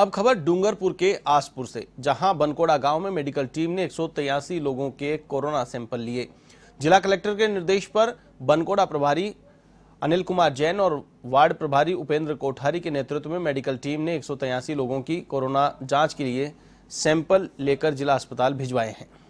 अब खबर डूंगरपुर के आसपुर से जहां बनकोड़ा गांव में मेडिकल टीम ने एक लोगों के कोरोना सैंपल लिए जिला कलेक्टर के निर्देश पर बनकोड़ा प्रभारी अनिल कुमार जैन और वार्ड प्रभारी उपेंद्र कोठारी के नेतृत्व में मेडिकल टीम ने एक लोगों की कोरोना जांच के लिए सैंपल लेकर जिला अस्पताल भिजवाए हैं